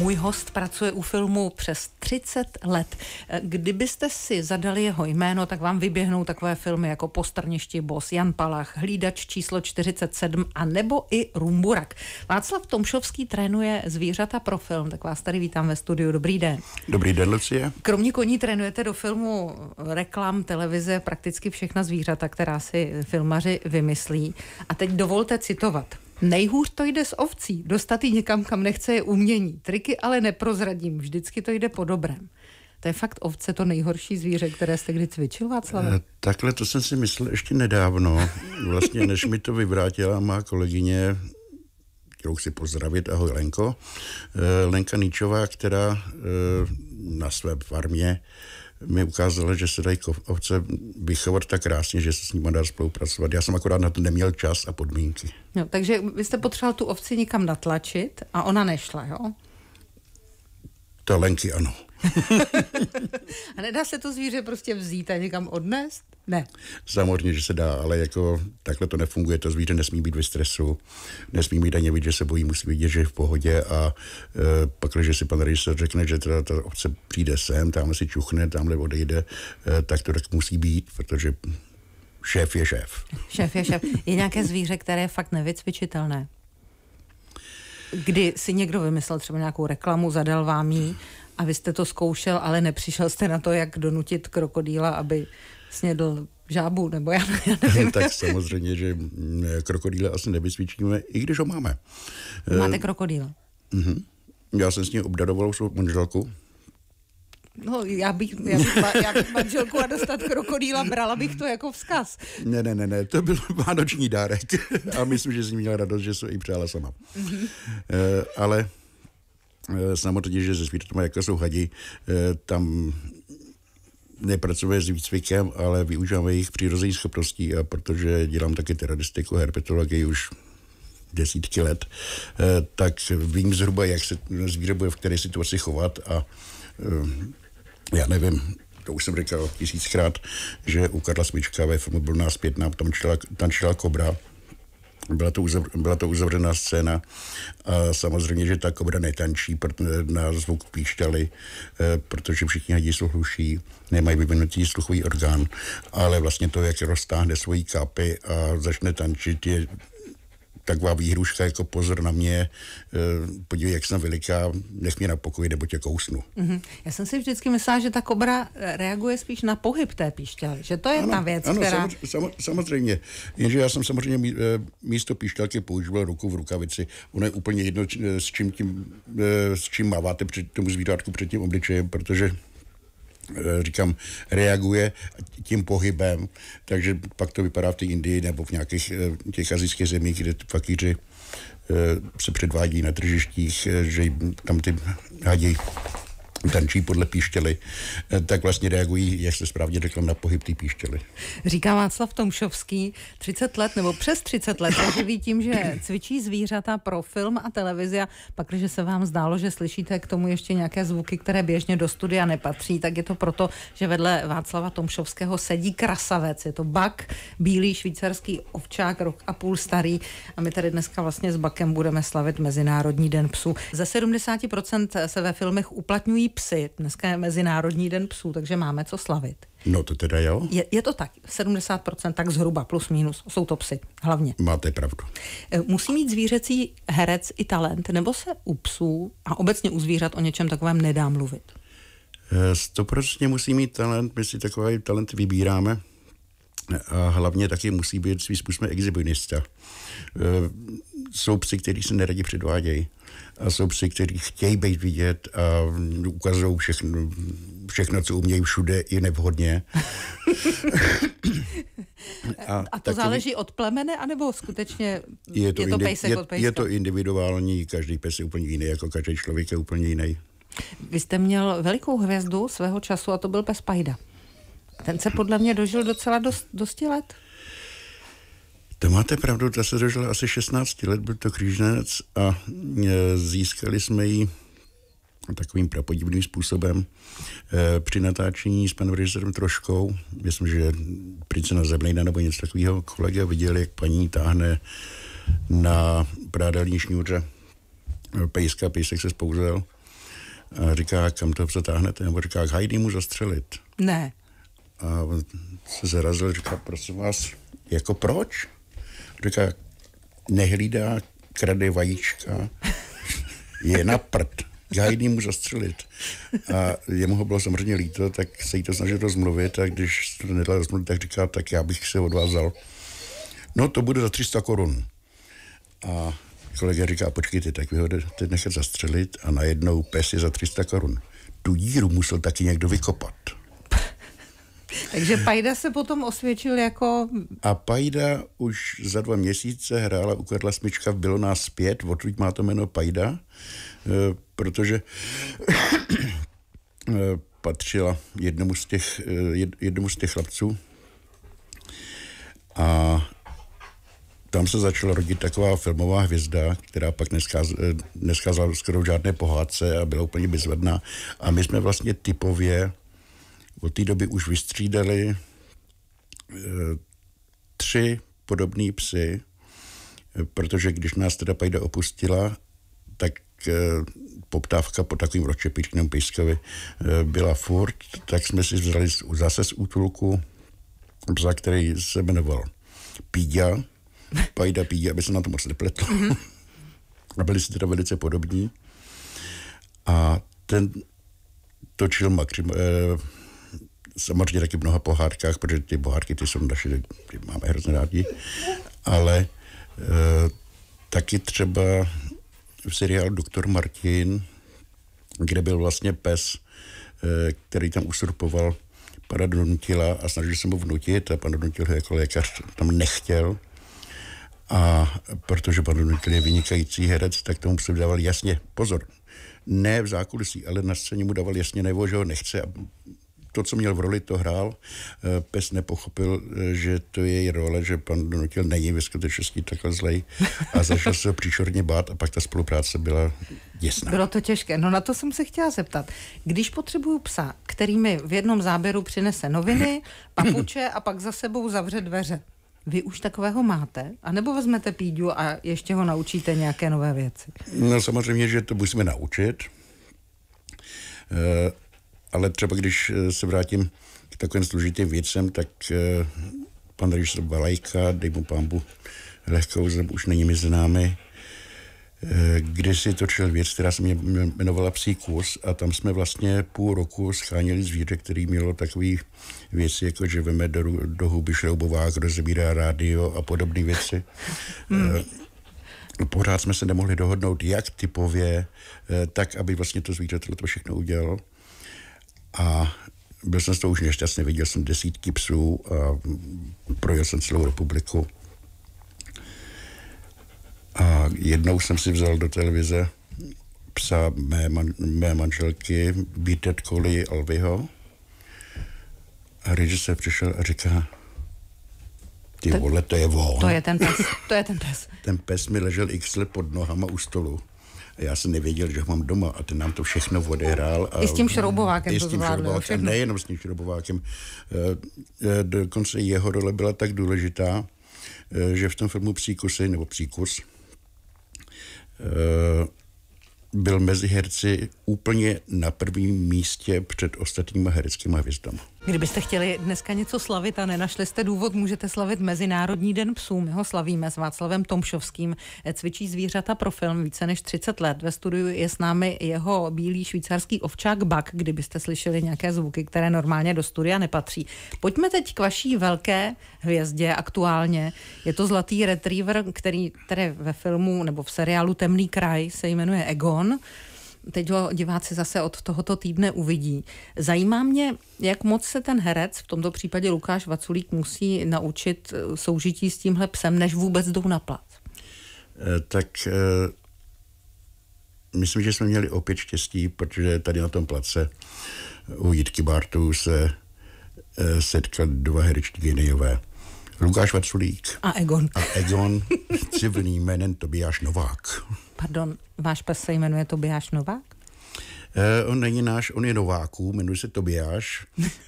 Můj host pracuje u filmu přes 30 let. Kdybyste si zadali jeho jméno, tak vám vyběhnou takové filmy jako Postrništi Bos, Jan Palach, Hlídač číslo 47 a nebo i Rumburak. Václav Tomšovský trénuje zvířata pro film, tak vás tady vítám ve studiu. Dobrý den. Dobrý den, Lucie. Kromě koní trénujete do filmu reklam, televize, prakticky všechna zvířata, která si filmaři vymyslí. A teď dovolte citovat. Nejhůř to jde s ovcí. Dostat ji někam, kam nechce, je umění. Triky ale neprozradím. Vždycky to jde po dobrém. To je fakt ovce to nejhorší zvíře, které jste kdy cvičil, Václav? Eh, takhle to jsem si myslel ještě nedávno. Vlastně než mi to vyvrátila má kolegyně, kterou chci pozdravit, ahoj Lenko, eh, Lenka Níčová, která eh, na své farmě mi ukázala, že se dají ovce vychovat tak krásně, že se s nimi dá spolupracovat. Já jsem akorát na to neměl čas a podmínky. No, takže vy jste potřeboval tu ovci někam natlačit a ona nešla, jo? Ta Lenky ano. a nedá se to zvíře prostě vzít a někam odnést? Ne. Samozřejmě, že se dá, ale jako takhle to nefunguje. To zvíře nesmí být ve stresu, nesmí mít ani vidět, že se bojí, musí vidět, že je v pohodě a e, pak, když si pan režisér řekne, že teda ta obce přijde sem, tamhle si čuchne, tamhle odejde, e, tak to tak musí být, protože šéf je šéf. Šéf je šéf. Je nějaké zvíře, které je fakt nevycvičitelné? Kdy si někdo vymyslel třeba nějakou reklamu, zadal vám ji a vy jste to zkoušel, ale nepřišel jste na to, jak donutit krokodýla, aby snědl žábu, nebo já, já nevím. tak samozřejmě, že krokodýle asi nevysvíčíme, i když ho máme. Máte eh, krokodýla? Mhm. Já jsem s ní obdaroval svou manželku, No, já bych, já bych, já manželku a dostat krokodýla, brala bych to jako vzkaz. Ne, ne, ne, ne, to byl vánoční dárek a myslím, že jsi měla radost, že se jí přála sama. Mm-hmm. E, ale samozřejmě, eh, že se zvířatama, jako jsou hadi, eh, tam nepracujeme s výcvikem, ale využíváme jejich přirozených schopností a protože dělám také teroristiku, herpetologii už desítky let, eh, tak vím zhruba, jak se zvíře bude v které situaci chovat a já nevím, to už jsem říkal tisíckrát, že u Karla Smička ve filmu byl nás pět, nám tam čila, tančila kobra byla to, uzavř, byla to uzavřená scéna a samozřejmě, že ta kobra netančí na zvuk píšťaly, eh, protože všichni hadi jsou hluší, nemají vyvinutý sluchový orgán, ale vlastně to, jak roztáhne svoji kapy a začne tančit, je taková výhruška, jako pozor na mě, eh, podívej, jak jsem veliká, nech mě na pokoji, nebo tě kousnu. Mm-hmm. Já jsem si vždycky myslela, že ta kobra eh, reaguje spíš na pohyb té píšťaly, že to je ano, ta věc, ano, která... Ano, samozřejmě. Jenže já jsem samozřejmě eh, místo píšťalky používal ruku v rukavici. Ono je úplně jedno, s čím, tím, s čím máváte před tomu zvířátku před tím obličejem, protože Eh, říkám, reaguje tím pohybem, takže pak to vypadá v té Indii nebo v nějakých eh, těch azijských zemích, kde fakíři eh, se předvádí na tržištích, že tam ty hadí tančí podle píštěly, eh, tak vlastně reagují, jak se správně řekl, na pohyb té píštěly. Říká Václav Tomšovský, 30 let nebo přes 30 let takže ví tím, že cvičí zvířata pro film a televizi a pak, když se vám zdálo, že slyšíte k tomu ještě nějaké zvuky, které běžně do studia nepatří, tak je to proto, že vedle Václava Tomšovského sedí krasavec. Je to bak, bílý švýcarský ovčák, rok a půl starý a my tady dneska vlastně s bakem budeme slavit Mezinárodní den psů. Ze 70% se ve filmech uplatňují psy. Dneska je Mezinárodní den psů, takže máme co slavit. No to teda jo. Je, je to tak, 70% tak zhruba, plus minus, jsou to psy hlavně. Máte pravdu. E, musí mít zvířecí herec i talent, nebo se u psů a obecně u zvířat o něčem takovém nedá mluvit? E, stoprocentně musí mít talent, my si takový talent vybíráme a hlavně taky musí být svým způsobem exhibionista. E, jsou psy, kteří se neradi předvádějí a jsou psy, kteří chtějí být vidět a ukazují všechno, všechno, co umějí všude i nevhodně. a, a to takový... záleží od plemene, anebo skutečně je to, je to pejsek je, od pejska? Je to individuální, každý pes je úplně jiný, jako každý člověk je úplně jiný. Vy jste měl velikou hvězdu svého času a to byl pes Pajda. Ten se podle mě dožil docela dost, dosti let. To máte pravdu, ta se dožila asi 16 let, byl to křížnec a e, získali jsme ji takovým prapodivným způsobem e, při natáčení s panem režisérem Troškou. Myslím, že Prince na Zemlejna nebo něco takového kolega viděl, jak paní táhne na prádelní šňůře pejska, pejsek se spouzel a říká, kam to zatáhnete, nebo říká, hajdy mu zastřelit. Ne. A on se zarazil, říká, prosím vás, jako proč? Říká, nehlídá, krade vajíčka, je na prd. Já jiný můžu zastřelit. A jemu ho bylo samozřejmě líto, tak se jí to snažil rozmluvit a když to nedala rozmluvit, tak říká, tak já bych se odvázal. No to bude za 300 korun. A kolega říká, počkejte, tak vy ho jdete nechat zastřelit a najednou pes je za 300 korun. Tu díru musel taky někdo vykopat. Takže Pajda se potom osvědčil jako... A Pajda už za dva měsíce hrála u Karla Smička v Bylo nás pět, odtud má to jméno Pajda, eh, protože eh, patřila jednomu z těch, eh, jednomu z těch chlapců. A tam se začala rodit taková filmová hvězda, která pak neskázala skoro žádné pohádce a byla úplně bezvedná. A my jsme vlastně typově od té doby už vystřídali eh, tři podobné psy, eh, protože když nás teda Pajda opustila, tak eh, poptávka po takovým ročepičném pískovi byla furt, tak jsme si vzali zase z útulku psa, který se jmenoval Pídia, Pajda Pídia, aby se na to moc nepletlo. Mm-hmm. A byli si teda velice podobní. A ten točil makřim, eh, samozřejmě taky v mnoha pohádkách, protože ty pohádky, ty jsou naše, ty máme hrozně rádi, ale e, taky třeba v seriálu Doktor Martin, kde byl vlastně pes, e, který tam usurpoval pana Donutila a snažil se mu vnutit a pan ho jako lékař tam nechtěl. A protože pan Donutil je vynikající herec, tak tomu se dával jasně pozor. Ne v zákulisí, ale na scéně mu dával jasně nebo, že ho nechce a to, co měl v roli, to hrál. Eh, pes nepochopil, eh, že to je její role, že pan Donutil není ve skutečnosti takhle zlej a začal se příšerně bát a pak ta spolupráce byla děsná. Bylo to těžké. No na to jsem se chtěla zeptat. Když potřebuju psa, který mi v jednom záběru přinese noviny, papuče a pak za sebou zavře dveře, vy už takového máte? A nebo vezmete Píďu a ještě ho naučíte nějaké nové věci? No samozřejmě, že to musíme naučit. E- ale třeba když eh, se vrátím k takovým složitým věcem, tak eh, pan režisor Balajka, dej mu pambu, lehkou, už není mi známy, eh, kde si točil věc, která se mě jmenovala Psí kus a tam jsme vlastně půl roku schránili zvíře, který mělo takové věci, jako že veme do, do huby kdo zbírá rádio a podobné věci. Hmm. Pořád jsme se nemohli dohodnout, jak typově, tak, aby vlastně to zvíře to všechno udělalo a byl jsem z toho už nešťastný, viděl jsem desítky psů a projel jsem celou republiku. A jednou jsem si vzal do televize psa mé, man, mé manželky, Bítet Koli Alviho. A režisér přišel a říká, ty vole, to je on. To je ten pes, to je ten pes. ten pes mi ležel x let pod nohama u stolu já jsem nevěděl, že ho mám doma a ten nám to všechno odehrál. A I s tím šroubovákem to s tím to šroubovákem, nejenom s tím šroubovákem. Eh, eh, dokonce jeho role byla tak důležitá, eh, že v tom filmu Příkusy, nebo Příkus, byl mezi herci úplně na prvním místě před ostatníma hereckýma hvězdama. Kdybyste chtěli dneska něco slavit a nenašli jste důvod, můžete slavit Mezinárodní den psů. My ho slavíme s Václavem Tomšovským. Eh, cvičí zvířata pro film více než 30 let. Ve studiu je s námi jeho bílý švýcarský ovčák Bak, kdybyste slyšeli nějaké zvuky, které normálně do studia nepatří. Pojďme teď k vaší velké hvězdě aktuálně. Je to zlatý retriever, který tedy ve filmu nebo v seriálu Temný kraj se jmenuje Egon. Teď ho diváci zase od tohoto týdne uvidí. Zajímá mě, jak moc se ten herec, v tomto případě Lukáš Vaculík, musí naučit eh, soužití s tímhle psem, než vůbec jdou na plat. Eh, tak eh, myslím, že jsme měli opět štěstí, protože tady na tom place u Jitky Bartu se setkali dva herečky geniové. Lukáš Vaculík. A Egon. A Egon, civilním jménem Tobiáš Novák. Pardon, váš pes se jmenuje Tobiáš Novák? Uh, on není náš, on je Nováků, jmenuje se Tobiáš,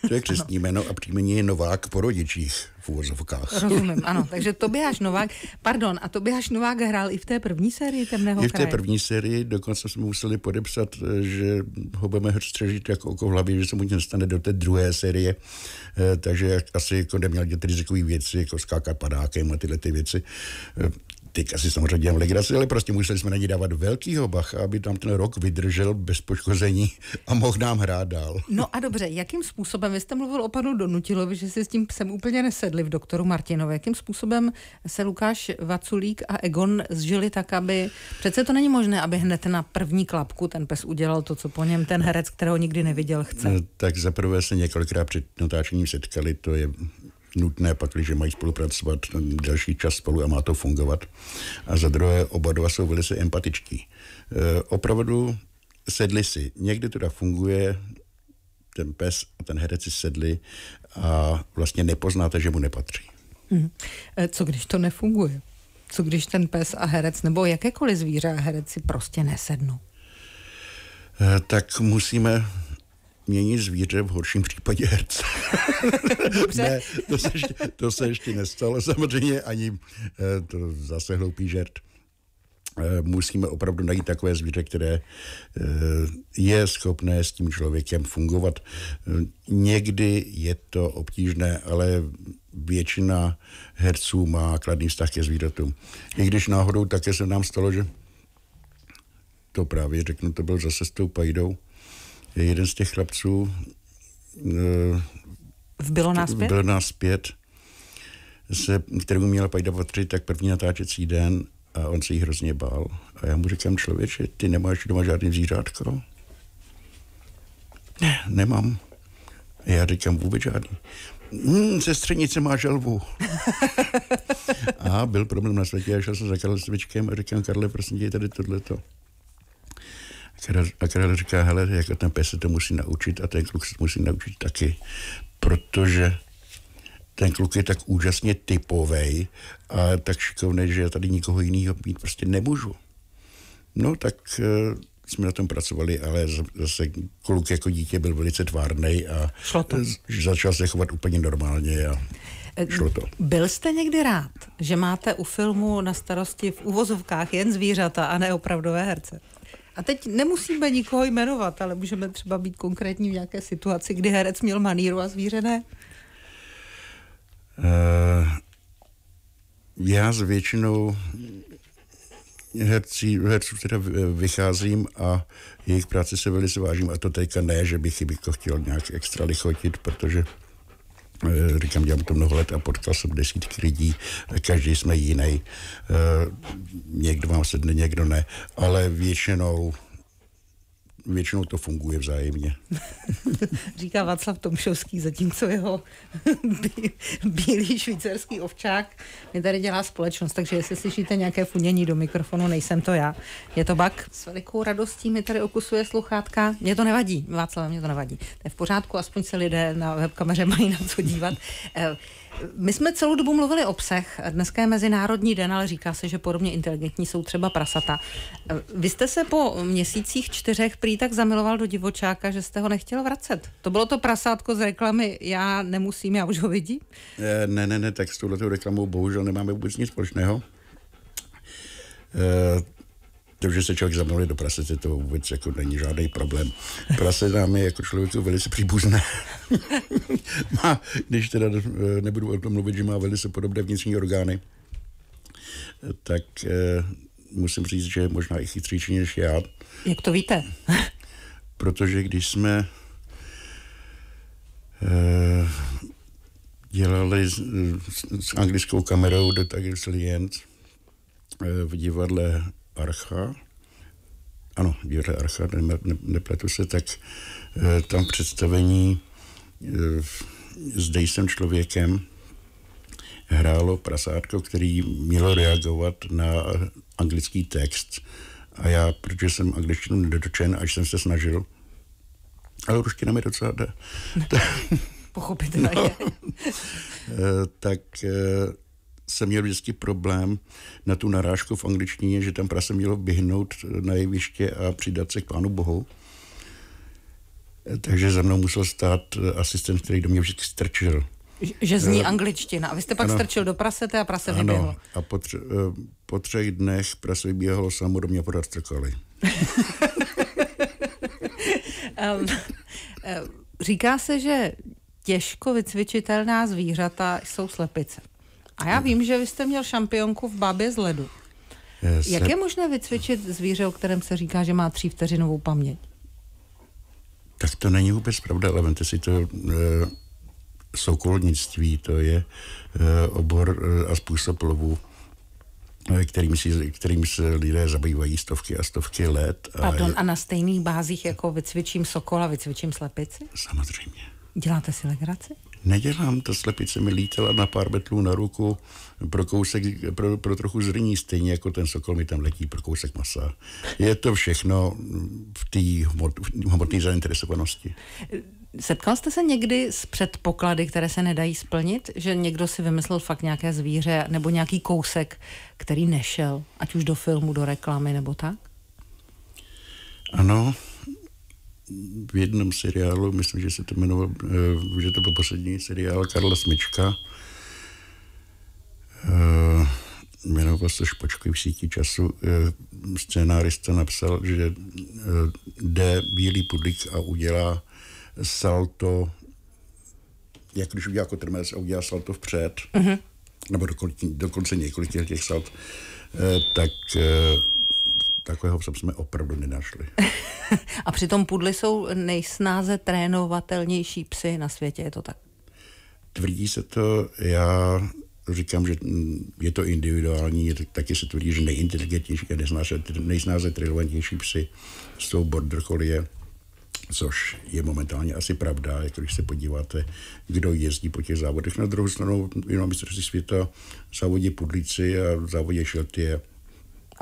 to je křesní no. jméno a příjmení je Novák po rodičích v úvozovkách. Rozumím, ano. Takže Tobiáš Novák, pardon, a Tobiáš Novák hrál i v té první sérii Temného I v té první sérii, dokonce jsme museli podepsat, že ho budeme střežit jako oko v hlavě, že se mu nic stane do té druhé série, eh, takže asi jako neměl dělat rizikové věci, jako skákat padákem a tyhle ty věci. Eh, teď asi samozřejmě dělám legraci, ale prostě museli jsme na ní dávat velkýho bacha, aby tam ten rok vydržel bez poškození a mohl nám hrát dál. No a dobře, jakým způsobem, vy jste mluvil o panu Donutilovi, že si s tím psem úplně nesedli v doktoru Martinovi, jakým způsobem se Lukáš Vaculík a Egon zžili tak, aby, přece to není možné, aby hned na první klapku ten pes udělal to, co po něm ten herec, kterého nikdy neviděl, chce. No, tak zaprvé se několikrát před natáčením setkali, to je nutné, pakliže mají spolupracovat další čas spolu a má to fungovat. A za druhé, oba dva jsou velice empatičtí. E, opravdu sedli si. Někdy teda funguje, ten pes a ten herec si sedli a vlastně nepoznáte, že mu nepatří. Hmm. Co když to nefunguje? Co když ten pes a herec nebo jakékoliv zvíře a herec si prostě nesednou? Eh, tak musíme měnit zvíře, v horším případě herce. ne, to se, ještě, to se ještě nestalo samozřejmě, ani eh, to zase hloupý žert. Eh, musíme opravdu najít takové zvíře, které eh, je schopné s tím člověkem fungovat. Někdy je to obtížné, ale většina herců má kladný vztah ke zvířatům. I když náhodou také se nám stalo, že to právě řeknu, to byl zase s tou pajdou, jeden z těch chlapců Bylo nás pět? Bylo nás pět, se, kterou měla Pajda tři, tak první natáčecí den a on se jí hrozně bál. A já mu říkám, člověče, ty nemáš doma žádný zvířátko? Ne, nemám. A já říkám, vůbec žádný. Hmm, střednice má želvu. a byl problém na světě, já šel jsem za Karlem Svičkem a říkám, Karle, prosím tě, tady tohleto a král říká, hele, jako ten pes se to musí naučit a ten kluk se to musí naučit taky, protože ten kluk je tak úžasně typový a tak šikovný, že já tady nikoho jiného mít prostě nemůžu. No tak uh, jsme na tom pracovali, ale zase kluk jako dítě byl velice tvárný a začal se chovat úplně normálně a eh, šlo to. Byl jste někdy rád, že máte u filmu na starosti v uvozovkách jen zvířata a ne opravdové herce? A teď nemusíme nikoho jmenovat, ale můžeme třeba být konkrétní v nějaké situaci, kdy herec měl maníru a zvíře ne? Uh, já s většinou herci, herců teda vycházím a jejich práci se velice vážím. A to teďka ne, že bych jim jako chtěl nějak extra lichotit, protože Eh, říkám, dělám to mnoho let a potkal jsem desítky lidí, každý jsme jiný. Eh, někdo vám sedne, někdo ne, ale většinou většinou to funguje vzájemně. Říká Václav Tomšovský, zatímco jeho bílý švýcarský ovčák mi tady dělá společnost, takže jestli slyšíte nějaké funění do mikrofonu, nejsem to já. Je to bak. S velikou radostí mi tady okusuje sluchátka. Mě to nevadí, Václav, mě to nevadí. To je v pořádku, aspoň se lidé na webkameře mají na co dívat. My jsme celou dobu mluvili o psech. Dneska je Mezinárodní den, ale říká se, že podobně inteligentní jsou třeba prasata. Vy jste se po měsících čtyřech prý tak zamiloval do divočáka, že jste ho nechtěl vracet. To bylo to prasátko z reklamy Já nemusím, já už ho vidím? Eh, ne, ne, ne, tak s touhletou reklamou bohužel nemáme vůbec nic společného. Eh, to, že se člověk zamiluje do prasete, to vůbec jako není žádný problém. Prase nám je jako člověku velice příbuzné. má, když teda eh, nebudu o tom mluvit, že má velice podobné vnitřní orgány, tak e, musím říct, že je možná i chytřejší než já. Jak to víte? Protože když jsme e, dělali s, s anglickou kamerou The Tigers Lions v divadle Archa, ano, Díře Archa, ne, ne, nepletu se, tak e, tam představení e, eh, Zde jsem člověkem hrálo prasátko, který mělo reagovat na anglický text. A já, protože jsem angličtinu nedočen, až jsem se snažil, ale ruština mi docela jde. Pochopitelně. No, eh, tak jsem měl vždycky problém na tu narážku v angličtině, že tam prase mělo běhnout na jeviště a přidat se k pánu bohu. Takže za mnou musel stát asistent, který do mě vždycky strčil. Že zní uh, angličtina. A vy jste pak ano, strčil do prasete a prase ano, vyběhlo. a po, tř- eh, po třech dnech prase vyběhlo samo do mě podat strkali. um, říká se, že těžko vycvičitelná zvířata jsou slepice. A já vím, že vy jste měl šampionku v bábě z ledu. Se... Jak je možné vycvičit zvíře, o kterém se říká, že má tří vteřinovou paměť? Tak to není vůbec pravda, ale vemte si to, e, soukolodnictví, to je e, obor e, a způsob lovu e, kterým, si, kterým se lidé zabývají stovky a stovky let. A Pardon, je... a na stejných bázích jako vycvičím sokola, vycvičím slepici? Samozřejmě. Děláte si legraci? nedělám, ta slepice mi lítela na pár metrů na ruku pro kousek, pro, pro trochu zrní, stejně jako ten sokol mi tam letí pro kousek masa. Je to všechno v té hmotné zainteresovanosti. Setkal jste se někdy s předpoklady, které se nedají splnit, že někdo si vymyslel fakt nějaké zvíře nebo nějaký kousek, který nešel, ať už do filmu, do reklamy nebo tak? Ano, v jednom seriálu, myslím, že se to jmenoval, eh, že to byl poslední seriál Karla Smečka, eh, jmenoval se Špačky v síti času, eh, scénárista napsal, že jde bílý pudlík a udělá salto, jak když udělá kotrmec jako a udělá salto vpřed, uh-huh. nebo dokonce, dokonce několik těch salt, tak Takového psa jsme opravdu nenašli. a přitom pudly jsou nejsnáze trénovatelnější psy na světě, je to tak? Tvrdí se to, já říkám, že je to individuální, taky se tvrdí, že nejinteligentnější a nejsnáze trénovatelnější psy jsou border collie, což je momentálně asi pravda, jak když se podíváte, kdo jezdí po těch závodech. Na druhou stranu, jenom mistrovství světa závodí pudlíci a závodí šelty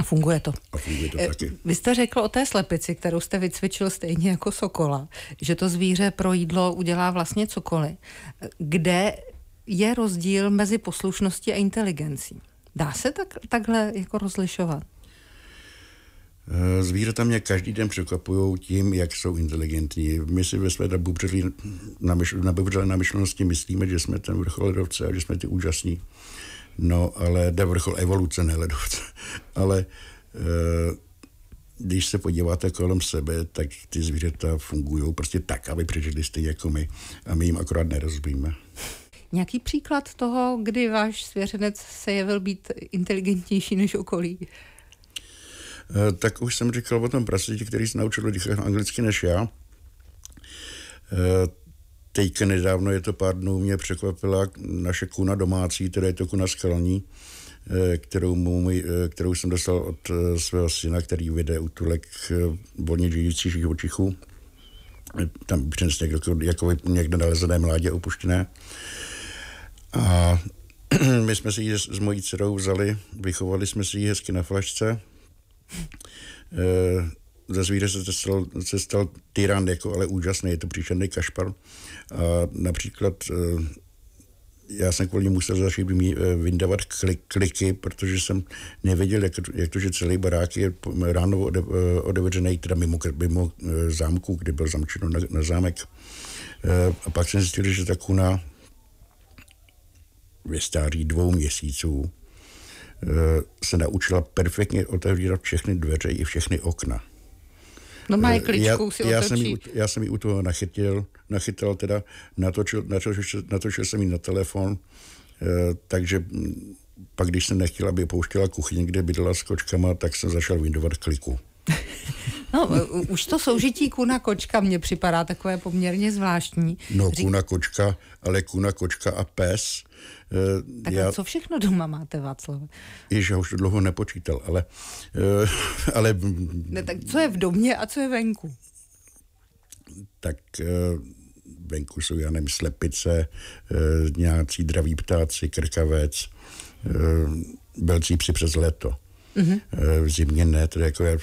a funguje to. A funguje to eh, taky. Vy jste řekl o té slepici, kterou jste vycvičil stejně jako sokola, že to zvíře pro jídlo udělá vlastně cokoliv. Kde je rozdíl mezi poslušností a inteligencí? Dá se tak, takhle jako rozlišovat? Eh, zvířata mě každý den překvapují tím, jak jsou inteligentní. My si ve své dobu na, myšl, na, na myšlenosti myslíme, že jsme ten vrchol a že jsme ty úžasní No, ale jde vrchol evoluce, ne ledovce. ale eh, když se podíváte kolem sebe, tak ty zvířata fungují prostě tak, aby přežili stejně jako my a my jim akorát nerozbíme. Nějaký příklad toho, kdy váš svěřenec se jevil být inteligentnější než okolí? Eh, tak už jsem říkal o tom prasitě, který se naučil dýchat anglicky než já. Eh, teďka nedávno, je to pár dnů, mě překvapila naše kuna domácí, teda je to kuna skalní, eh, kterou, mu, eh, kterou jsem dostal od eh, svého syna, který vede útulek volně žijících živočichů. Tam přes někdo, jako, jako někde nalezené mládě opuštěné. A my jsme si ji s, s mojí dcerou vzali, vychovali jsme si ji hezky na flašce. E, ze zvíře se stal, se stal tyran, jako, ale úžasný, je to příšerný kašpar. A například eh, já jsem kvůli musel začít eh, vyndávat klik, kliky, protože jsem nevěděl, jak, jak to, že celý barák je ráno odevřený, eh, teda mimo, mimo zámku, kde byl zamčeno na, na zámek. A pak jsem zjistil, že ta kuna ve stáří dvou měsíců se naučila perfektně otevírat všechny dveře i všechny okna. No, má eh, kličku, já, si já otočí. jsem, ji, já jsem ji u toho nachytil, nachytal teda, natočil, natočil, natočil jsem ji na telefon, eh, takže pak když jsem nechtěl, aby pouštěla kuchyni, kde bydlela s kočkama, tak jsem začal vyndovat kliku. No, už to soužití kuna kočka mně připadá takové poměrně zvláštní. No, Řík... kuna kočka, ale kuna kočka a pes. Eh, tak já... a co všechno doma máte, Václav? Jež já už to dlouho nepočítal, ale... Eh, ale... Ne, tak co je v domě a co je venku? Tak eh, venku jsou, já nevím, slepice, nějací draví ptáci, krkavec, velcí při přes léto. Mm-hmm. V zimě ne, to je jako já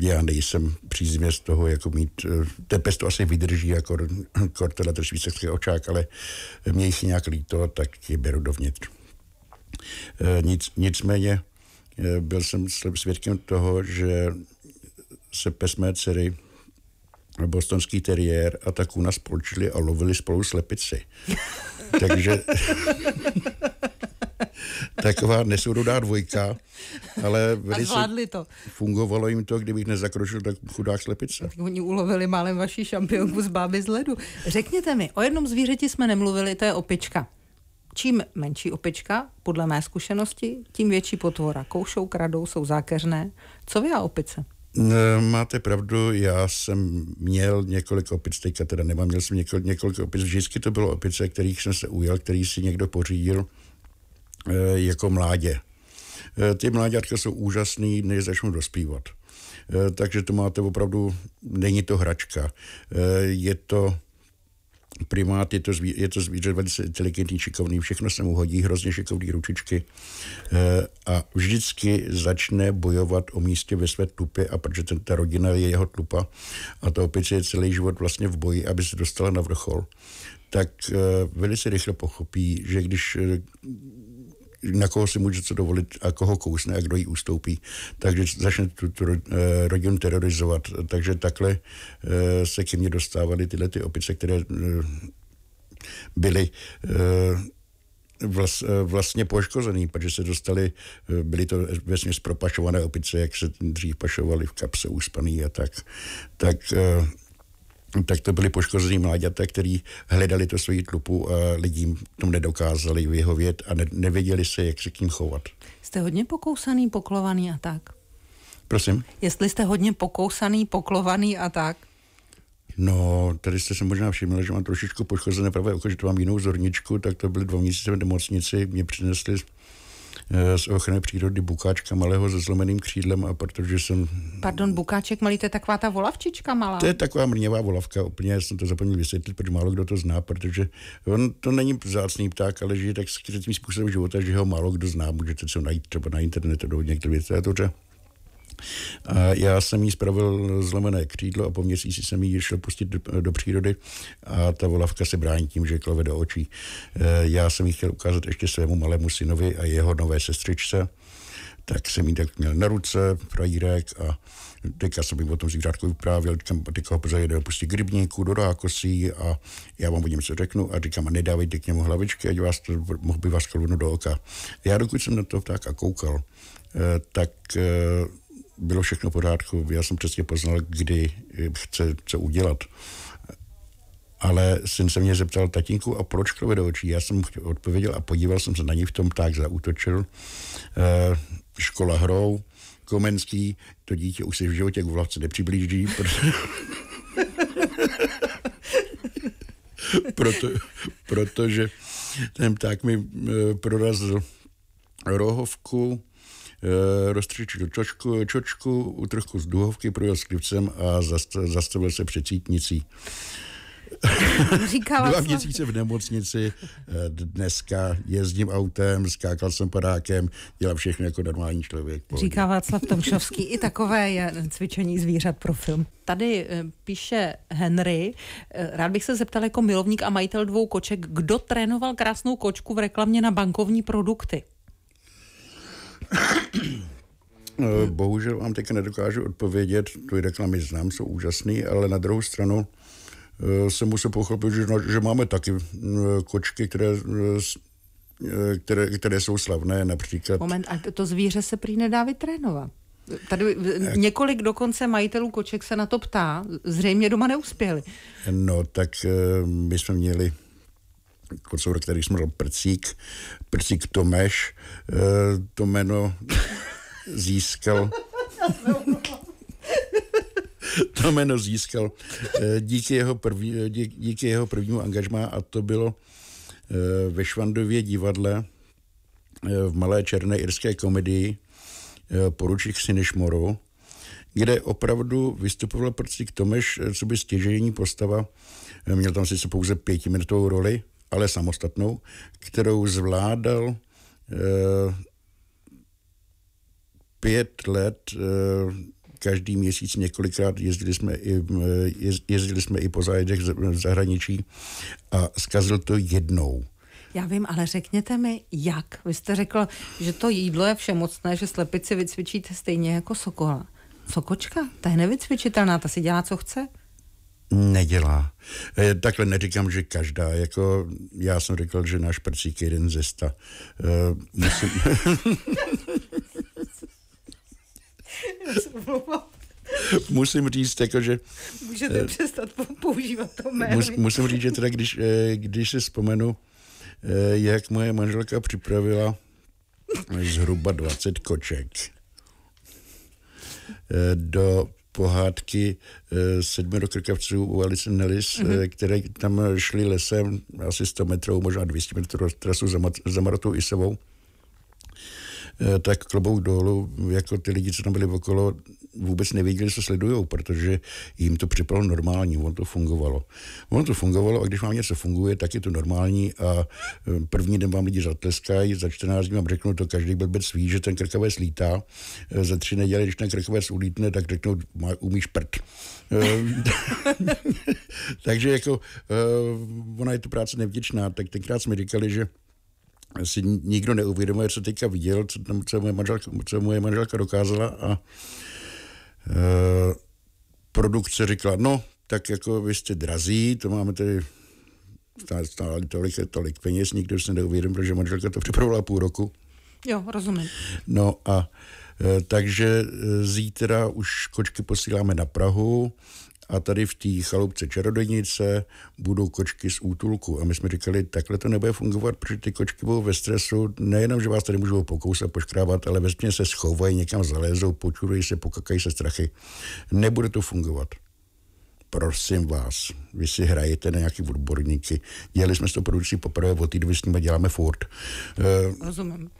já nejsem přízně z toho, jako mít, eh, ten pes to asi vydrží jako kortela to švýcarský očák, ale mě si nějak líto, tak je beru dovnitř. Eh, nic, nicméně eh, byl jsem svědkem toho, že se pes mé dcery bostonský teriér a ta kuna spolčili a lovili spolu slepici. Takže taková nesourodá dvojka, ale velice to. fungovalo jim to, kdybych nezakročil tak chudák slepice. Tak oni ulovili málem vaši šampionku z báby z ledu. Řekněte mi, o jednom zvířeti jsme nemluvili, to je opička. Čím menší opička, podle mé zkušenosti, tím větší potvora. Koušou, kradou, jsou zákeřné. Co vy a opice? Eh, máte pravdu, já jsem měl několik opic, teďka teda nemám, měl jsem několik, několik opic, vždycky to bylo opice, kterých jsem se ujel, který si někdo pořídil Eh, jako mládě. Eh, ty mláďatka jsou úžasný, než začnou dospívat. Eh, takže to máte opravdu, není to hračka. Je to primát, je to, zví, je to zvíře velice inteligentní, šikovný, všechno se mu hodí, hrozně šikovný ručičky a vždycky začne bojovat o místě ve své tlupě a protože ten, ta rodina je jeho tlupa a ta opice je celý život vlastně v boji, aby se dostala na vrchol, tak velice rychle pochopí, že když na koho si můžete dovolit a koho kousne a kdo jí ustoupí. Takže začne tu, tu eh, rodinu terorizovat. Takže takhle eh, se ke mně dostávaly tyhle ty opice, které eh, byly vlastně poškozený, protože se dostali, byly to vlastně zpropašované opice, jak se dřív pašovali v kapse uspaný a tak. Tak tak to byly poškození mláďata, který hledali to svoji tlupu a lidím tomu nedokázali vyhovět a ne, nevěděli se, jak se k ním chovat. Jste hodně pokousaný, poklovaný a tak? Prosím? Jestli jste hodně pokousaný, poklovaný a tak? No, tady jste se možná všimli, že mám trošičku poškozené pravé oko, že to mám jinou zorničku, tak to byly dva měsíce v nemocnici, mě přinesli Eh, z ochrany přírody Bukáčka malého se zlomeným křídlem a protože jsem... Pardon, Bukáček malý, to je taková ta volavčička malá? To je taková mrňavá volavka, úplně jsem to zapomněl vysvětlit, protože málo kdo to zná, protože on to není vzácný pták, ale žije tak tím způsobem života, že ho málo kdo zná, můžete co najít třeba na internetu do některé literatuře. A já jsem jí spravil zlomené křídlo a po měsíci jsem jí šel pustit do, do přírody a ta volavka se brání tím, že klove do očí. E, já jsem jí chtěl ukázat ještě svému malému synovi a jeho nové sestřičce, tak jsem jí tak měl na ruce, frajírek a teďka jsem jim o tom zvířátku vyprávěl, říkám, teďka ho zajede prostě k rybníku, do rákosí a já vám o něm se řeknu a říkám, a nedávejte k němu hlavičky, ať vás to, mohl by vás kolunu do oka. Já dokud jsem na to tak a koukal, e, tak e, bylo všechno v pořádku. Já jsem přesně poznal, kdy eh, chce co udělat. Ale syn se mě zeptal, tatínku, a proč klove do očí? Já jsem odpověděl a podíval jsem se na ní v tom, tak zautočil. E, škola hrou, Komenský, to dítě už si v životě k vlavce nepřiblíží, protože... proto, protože ten pták mi eh, prorazil rohovku, Eh, roztřičil čočku, čočku utrhku z duhovky, projel s klivcem a zastavil se před cítnicí. Dva měsíce v nemocnici, eh, dneska jezdím autem, skákal jsem padákem, dělám všechno jako normální člověk. Pohodě. Říká Václav Tomšovský, i takové je cvičení zvířat pro film. Tady eh, píše Henry, rád bych se zeptal jako milovník a majitel dvou koček, kdo trénoval krásnou kočku v reklamě na bankovní produkty? Eh, bohužel vám teď nedokážu odpovědět, ty reklamy znám, jsou úžasný, ale na druhou stranu eh, se musím pochopit, že, no, že máme taky eh, kočky, které které, které jsou slavné například. Moment, a to zvíře se prý nedá vytrénovat. Tady několik dokonce majitelů koček se na to ptá, zřejmě doma neuspěli. No, tak my jsme měli kocour, který smrl Prcík, Prcík Tomeš, eh, to jméno získal to jméno získal díky jeho, první, eh, díky jeho prvnímu angažmá a to bylo eh, ve Švandově divadle v malé černé irské komedii Poručík Sinešmoru, kde opravdu vystupoval Prcík Tomeš, co by stěžejní postava, měl tam sice pouze pětiminutovou roli, ale samostatnou, kterou zvládal eh, pět let eh, každý měsíc několikrát jezdili jsme i, eh, jezdili jsme i po zájdech v zahraničí a zkazil to jednou. Já vím, ale řekněte mi, jak? Vy jste řekl, že to jídlo je všemocné, že slepici vycvičíte stejně jako sokola. Sokočka, ta je nevycvičitelná, ta si dělá, co chce nedělá. Eh, takhle neříkám, že každá. Jako já jsem řekl, že náš prcík je jeden ze sta. Eh, musím... musím říct, jako, že... Můžete eh, přestat používat to jméno. Mus, musím říct, že teda, když, když si vzpomenu, jak moje manželka připravila zhruba 20 koček do pohádky e, eh, krkavců u Alice Nellis, mm-hmm. e, které tam šly lesem asi 100 metrů, možná 200 metrů trasu za, za Marotou Isovou. Eh, tak klobouk dolů, jako ty lidi, co tam byli okolo, vůbec nevěděli, co sledují, protože jim to připadalo normální, ono to fungovalo. Ono to fungovalo a když vám něco funguje, tak je to normální a eh, první den vám lidi zatleskají, za 14 dní vám řeknou, to každý blbec ví, že ten krkavec lítá, eh, za tři neděle, když ten krkavec ulítne, tak řeknou, umíš prd. Takže jako ona je to práce nevděčná, tak tenkrát jsme říkali, že si nikdo neuvědomuje, co teďka viděl, co, co, moje, manželka, co moje manželka dokázala a e, produkce řekla, no, tak jako vy jste drazí, to máme tady stále tolik, tolik peněz, nikdo se neuvědomil, protože manželka to připravila půl roku. Jo, rozumím. No a e, takže e, zítra už kočky posíláme na Prahu, a tady v té chalupce čarodejnice budou kočky z útulku. A my jsme říkali, takhle to nebude fungovat, protože ty kočky budou ve stresu, nejenom, že vás tady můžou pokousat, poškrávat, ale ve se schovají, někam zalézou, počurují se, pokakají se strachy. Nebude to fungovat prosím vás, vy si hrajete na nějaký odborníky. Dělali jsme s tou produkcí poprvé, od té doby s nimi děláme furt. Eh, Rozumím.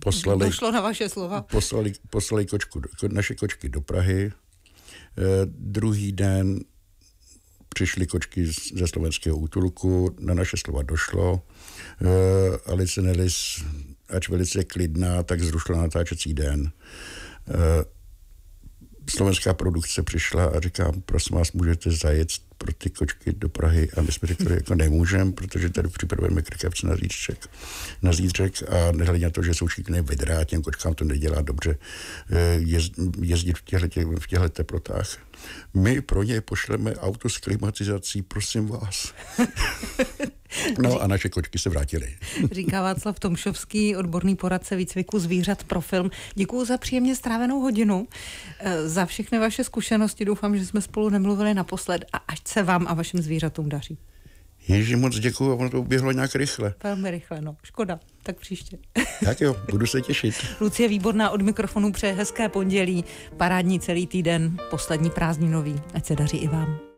Poslali, Došlo na vaše slova. Poslali, poslali kočku, naše kočky do Prahy, Eh, druhý den přišly kočky ze slovenského útulku, na naše slova došlo. E, Alice Nelis, ač velice klidná, tak zrušila natáčecí den. E, slovenská produkce přišla a říká, prosím vás, můžete zajet pro ty kočky do Prahy a my jsme řekli, jako nemůžeme, protože tady připravujeme krkavce na zítřek, na zítřek a nehledě na to, že všichni vedrá, těm kočkám to nedělá dobře eh, jez, jezdit v těchto, v těchto teplotách. My pro ně pošleme auto s klimatizací, prosím vás. No a naše kočky se vrátily. Říká Václav Tomšovský, odborný poradce výcviku zvířat pro film. Děkuji za příjemně strávenou hodinu, eh, za všechny vaše zkušenosti. Doufám, že jsme spolu nemluvili naposled a až se vám a vašim zvířatům daří. Ježi, moc děkuji, ono to uběhlo nějak rychle. Velmi rychle, no. Škoda. Tak příště. Tak jo, budu se těšit. Lucie Výborná od mikrofonu přeje hezké pondělí, parádní celý týden, poslední prázdninový. Ať se daří i vám.